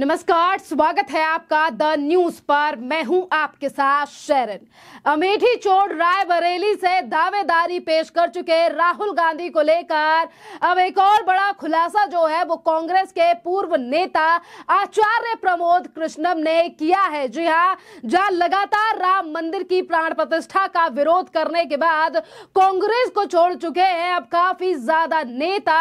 नमस्कार स्वागत है आपका द न्यूज पर मैं हूं आपके साथ शरण अमेठी राय रायबरेली से दावेदारी पेश कर चुके राहुल गांधी को लेकर अब एक और बड़ा खुलासा जो है वो कांग्रेस के पूर्व नेता आचार्य प्रमोद कृष्णम ने किया है जी हां जहां लगातार राम मंदिर की प्राण प्रतिष्ठा का विरोध करने के बाद कांग्रेस को छोड़ चुके हैं अब काफी ज्यादा नेता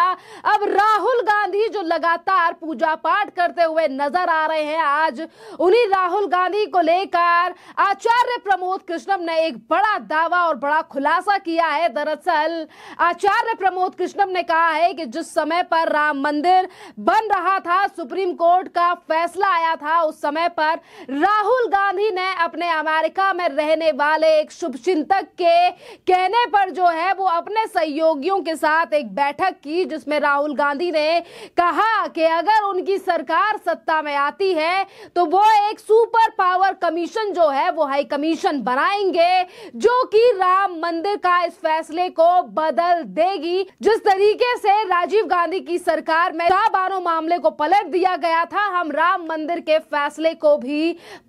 अब राहुल गांधी जो लगातार पूजा पाठ करते हुए नजर आ रहे हैं आज उन्हीं राहुल गांधी को लेकर आचार्य प्रमोद कृष्णम ने एक बड़ा दावा और बड़ा खुलासा किया है दरअसल आचार्य प्रमोद कृष्णम ने कहा है कि जिस समय पर राम मंदिर बन रहा था सुप्रीम कोर्ट का फैसला आया था उस समय पर राहुल गांधी ने अपने अमेरिका में रहने वाले एक शुभ के कहने पर जो है वो अपने सहयोगियों के साथ एक बैठक की जिसमें राहुल गांधी ने कहा कि अगर उनकी सरकार सत्ता सत्ता में आती है तो वो एक सुपर पावर कमीशन जो है वो हाई कमीशन बनाएंगे जो कि राम मंदिर का इस फैसले को बदल देगी जिस तरीके से राजीव गांधी की सरकार में बानो मामले को पलट दिया गया था हम राम मंदिर के फैसले को भी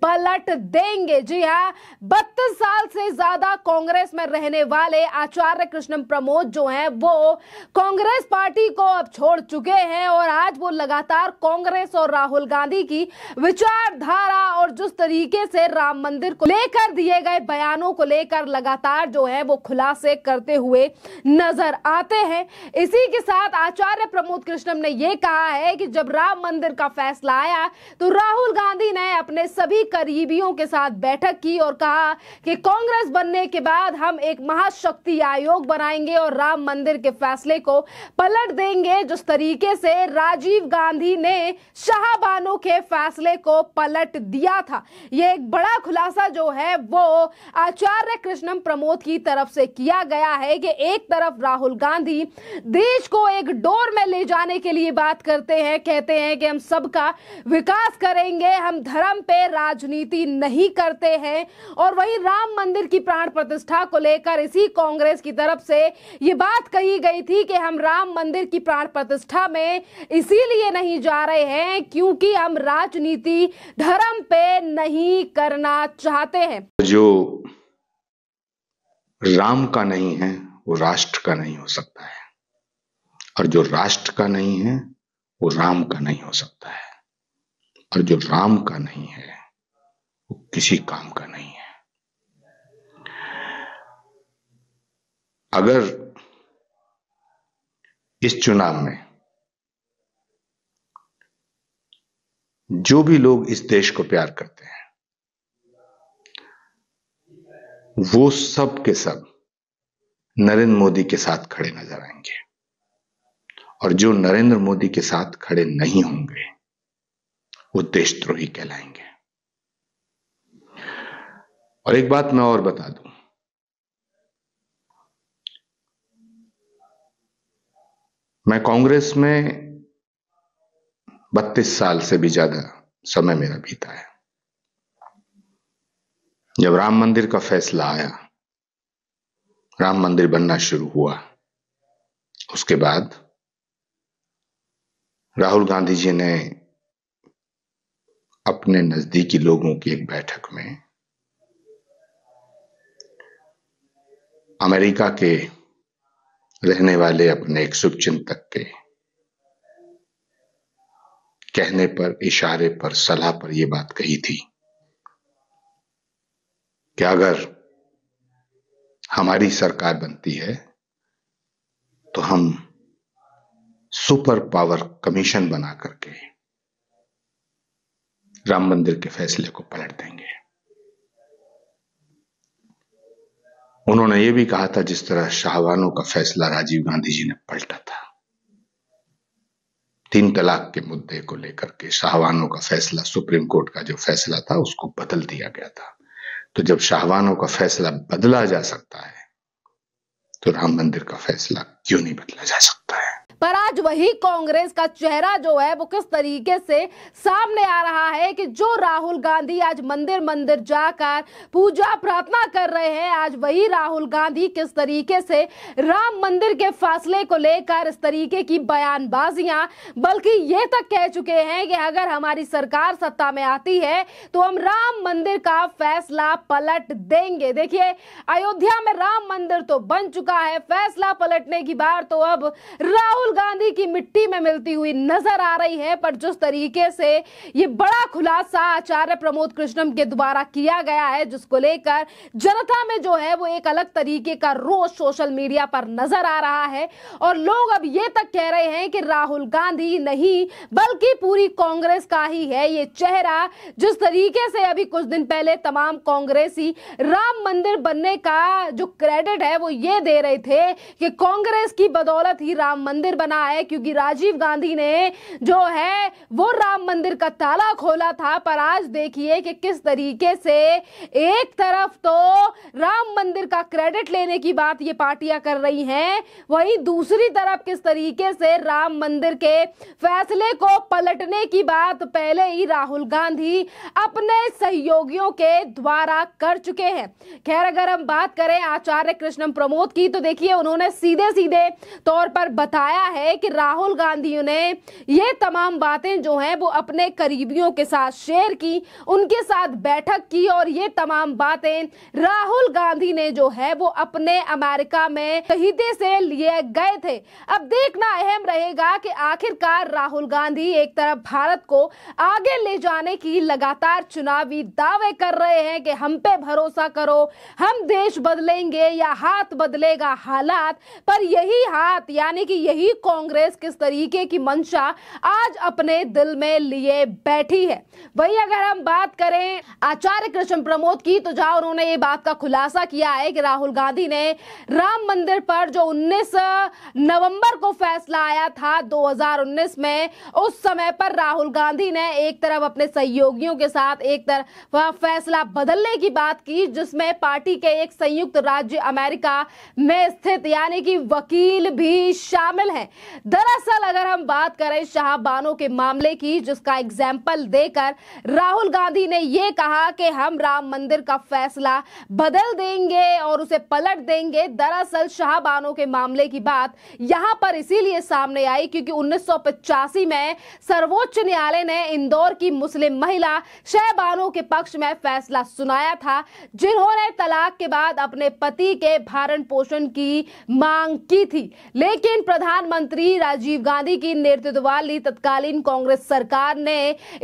पलट देंगे जी हाँ बत्तीस साल से ज्यादा कांग्रेस में रहने वाले आचार्य कृष्ण प्रमोद जो हैं वो कांग्रेस पार्टी को अब छोड़ चुके हैं और आज वो लगातार कांग्रेस और राहुल गांधी गांधी की विचारधारा और जिस तरीके से राम मंदिर को लेकर दिए गए बयानों को लेकर लगातार जो है वो खुलासे करते हुए नजर आते हैं इसी के साथ आचार्य प्रमोद कृष्णम ने यह कहा है कि जब राम मंदिर का फैसला आया तो राहुल गांधी ने अपने सभी करीबियों के साथ बैठक की और कहा कि कांग्रेस बनने के बाद हम एक महाशक्ति आयोग बनाएंगे और राम मंदिर के फैसले को पलट देंगे जिस तरीके से राजीव गांधी ने शाहबानो अनू के फैसले को पलट दिया था ये एक बड़ा खुलासा जो है वो आचार्य कृष्णम प्रमोद की तरफ से किया गया है कि एक तरफ राहुल गांधी देश को एक डोर में ले जाने के लिए बात करते हैं कहते हैं कि हम सबका विकास करेंगे हम धर्म पे राजनीति नहीं करते हैं और वही राम मंदिर की प्राण प्रतिष्ठा को लेकर इसी कांग्रेस की तरफ से ये बात कही गई थी कि हम राम मंदिर की प्राण प्रतिष्ठा में इसीलिए नहीं जा रहे हैं क्योंकि भी हम राजनीति धर्म पे नहीं करना चाहते हैं जो राम का नहीं है वो राष्ट्र का नहीं हो सकता है और जो राष्ट्र का नहीं है वो राम का नहीं हो सकता है और जो राम का नहीं है वो किसी काम का नहीं है अगर इस चुनाव में जो भी लोग इस देश को प्यार करते हैं वो सब के सब नरेंद्र मोदी के साथ खड़े नजर आएंगे और जो नरेंद्र मोदी के साथ खड़े नहीं होंगे वो देशद्रोही कहलाएंगे और एक बात मैं और बता दूं मैं कांग्रेस में बत्तीस साल से भी ज्यादा समय मेरा बीता है जब राम मंदिर का फैसला आया राम मंदिर बनना शुरू हुआ उसके बाद राहुल गांधी जी ने अपने नजदीकी लोगों की एक बैठक में अमेरिका के रहने वाले अपने एक शुभ चिंतक के कहने पर इशारे पर सलाह पर यह बात कही थी कि अगर हमारी सरकार बनती है तो हम सुपर पावर कमीशन बना करके राम मंदिर के फैसले को पलट देंगे उन्होंने ये भी कहा था जिस तरह शाहवानों का फैसला राजीव गांधी जी ने पलटा था तीन तलाक के मुद्दे को लेकर के शाहवानों का फैसला सुप्रीम कोर्ट का जो फैसला था उसको बदल दिया गया था तो जब शाहवानों का फैसला बदला जा सकता है तो राम मंदिर का फैसला क्यों नहीं बदला जा सकता है पर आज वही कांग्रेस का चेहरा जो है वो किस तरीके से सामने आ रहा है कि जो राहुल गांधी आज मंदिर मंदिर जाकर पूजा प्रार्थना कर रहे हैं आज वही राहुल गांधी किस तरीके से राम मंदिर के फासले को लेकर इस तरीके की बयानबाजियां बल्कि ये तक कह चुके हैं कि अगर हमारी सरकार सत्ता में आती है तो हम राम मंदिर का फैसला पलट देंगे देखिए अयोध्या में राम मंदिर तो बन चुका है फैसला पलटने की बार तो अब राहुल राहुल गांधी की मिट्टी में मिलती हुई नजर आ रही है पर जिस तरीके से ये बड़ा खुलासा आचार्य प्रमोद कृष्णम के द्वारा किया गया है जिसको लेकर जनता में जो है वो एक अलग तरीके का रोष सोशल मीडिया पर नजर आ रहा है और लोग अब ये तक कह रहे हैं कि राहुल गांधी नहीं बल्कि पूरी कांग्रेस का ही है ये चेहरा जिस तरीके से अभी कुछ दिन पहले तमाम कांग्रेसी राम मंदिर बनने का जो क्रेडिट है वो ये दे रहे थे कि कांग्रेस की बदौलत ही राम मंदिर बना है क्योंकि राजीव गांधी ने जो है वो राम मंदिर का ताला खोला था पर आज देखिए कि किस तरीके से एक तरफ तो राम मंदिर का क्रेडिट लेने की बात ये पार्टियां कर रही हैं वहीं दूसरी तरफ किस तरीके से राम मंदिर के फैसले को पलटने की बात पहले ही राहुल गांधी अपने सहयोगियों के द्वारा कर चुके हैं खैर अगर हम बात करें आचार्य कृष्णम प्रमोद की तो देखिए उन्होंने सीधे सीधे तौर पर बताया है कि राहुल गांधी ने ये तमाम बातें जो हैं वो अपने करीबियों के साथ शेयर की उनके साथ बैठक की और ये तमाम बातें राहुल गांधी ने जो है वो अपने अमेरिका में शहीदे से लिए गए थे अब देखना अहम रहेगा कि आखिरकार राहुल गांधी एक तरफ भारत को आगे ले जाने की लगातार चुनावी दावे कर रहे हैं कि हम पे भरोसा करो हम देश बदलेंगे या हाथ बदलेगा हालात पर यही हाथ यानी कि यही कांग्रेस किस तरीके की मंशा आज अपने दिल में लिए बैठी है वही अगर हम बात करें आचार्य कृष्ण प्रमोद की तो जहां उन्होंने ये बात का खुलासा किया है कि राहुल गांधी ने राम मंदिर पर जो 19 नवंबर को फैसला आया था 2019 में उस समय पर राहुल गांधी ने एक तरफ अपने सहयोगियों के साथ एक तरफ फैसला बदलने की बात की जिसमें पार्टी के एक संयुक्त राज्य अमेरिका में स्थित यानी कि वकील भी शामिल हैं दरअसल अगर हम बात करें शाहबानों के मामले की जिसका एग्जाम्पल देकर राहुल गांधी ने यह कहा कि हम राम मंदिर का फैसला बदल देंगे और उसे पलट देंगे दरअसल शाहबानों के मामले की बात यहां पर इसीलिए सामने आई क्योंकि उन्नीस में सर्वोच्च न्यायालय ने इंदौर की मुस्लिम महिला शहबानों के पक्ष में फैसला सुनाया था जिन्होंने तलाक के बाद अपने पति के भारण पोषण की मांग की थी लेकिन प्रधान मंत्री राजीव गांधी की नेतृत्व वाली तत्कालीन कांग्रेस सरकार ने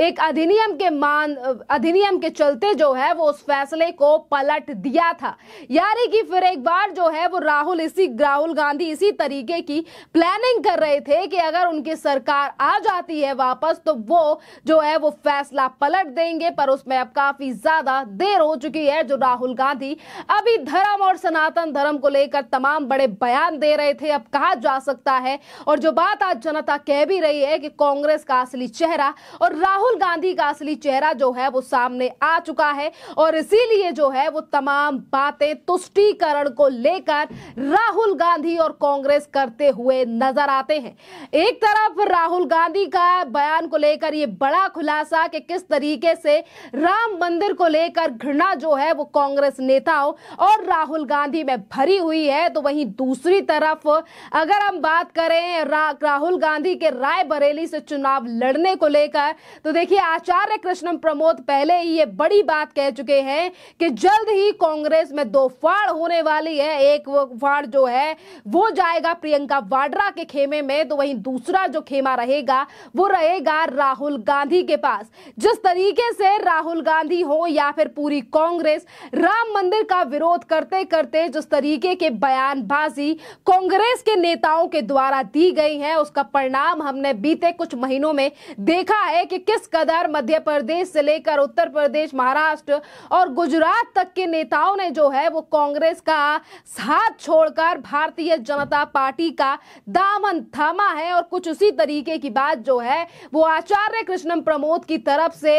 एक अधिनियम के मान अधिनियम के चलते जो है वो उस फैसले को पलट दिया था यानी कि फिर एक बार जो है वो राहुल इसी राहुल गांधी इसी तरीके की प्लानिंग कर रहे थे कि अगर उनकी सरकार आ जाती है वापस तो वो जो है वो फैसला पलट देंगे पर उसमें अब काफी ज्यादा देर हो चुकी है जो राहुल गांधी अभी धर्म और सनातन धर्म को लेकर तमाम बड़े बयान दे रहे थे अब कहा जा सकता है है और जो बात आज जनता कह भी रही है कि कांग्रेस का असली चेहरा और राहुल गांधी का असली चेहरा जो है वो सामने आ चुका है और इसीलिए जो है वो तमाम बातें तुष्टीकरण को लेकर राहुल गांधी और कांग्रेस करते हुए नजर आते हैं एक तरफ राहुल गांधी का बयान को लेकर ये बड़ा खुलासा कि किस तरीके से राम मंदिर को लेकर घृणा जो है वो कांग्रेस नेताओं और राहुल गांधी में भरी हुई है तो वहीं दूसरी तरफ अगर हम बात करें करें रा, राहुल गांधी के राय बरेली से चुनाव लड़ने को लेकर तो देखिए आचार्य कृष्णम प्रमोद पहले ही ये बड़ी बात कह चुके हैं कि जल्द ही कांग्रेस में दो फाड़ होने वाली है एक वो फाड़ जो है वो जाएगा प्रियंका वाड्रा के खेमे में तो वहीं दूसरा जो खेमा रहेगा वो रहेगा राहुल गांधी के पास जिस तरीके से राहुल गांधी हो या फिर पूरी कांग्रेस राम मंदिर का विरोध करते करते जिस तरीके के बयानबाजी कांग्रेस के नेताओं के द्वारा द्वारा दी गई हैं उसका परिणाम हमने बीते कुछ महीनों में देखा है कि किस कदर मध्य प्रदेश से लेकर उत्तर प्रदेश महाराष्ट्र और गुजरात तक के नेताओं ने जो है वो कांग्रेस का साथ छोड़कर भारतीय जनता पार्टी का दामन थामा है और कुछ उसी तरीके की बात जो है वो आचार्य कृष्णम प्रमोद की तरफ से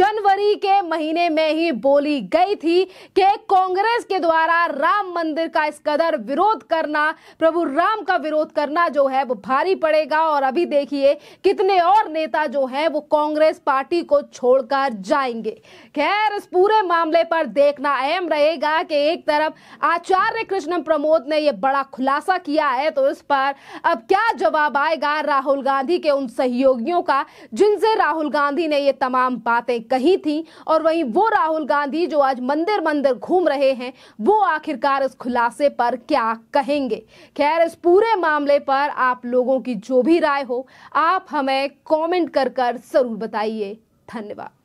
जनवरी के महीने में ही बोली गई थी कि कांग्रेस के द्वारा राम मंदिर का इस कदर विरोध करना प्रभु राम का विरोध करना जो जो है वो भारी पड़ेगा और अभी देखिए कितने और नेता जो है वो कांग्रेस पार्टी को छोड़कर जाएंगे खैर इस पूरे मामले पर देखना अहम रहेगा कि एक तरफ आचार्य कृष्ण प्रमोद ने ये बड़ा खुलासा किया है तो इस पर अब क्या जवाब आएगा राहुल गांधी के उन सहयोगियों का जिनसे राहुल गांधी ने ये तमाम बातें कही थी और वहीं वो राहुल गांधी जो आज मंदिर मंदिर घूम रहे हैं वो आखिरकार इस खुलासे पर क्या कहेंगे खैर इस पूरे मामले पर पर आप लोगों की जो भी राय हो आप हमें कमेंट कर कर ज़रूर बताइए धन्यवाद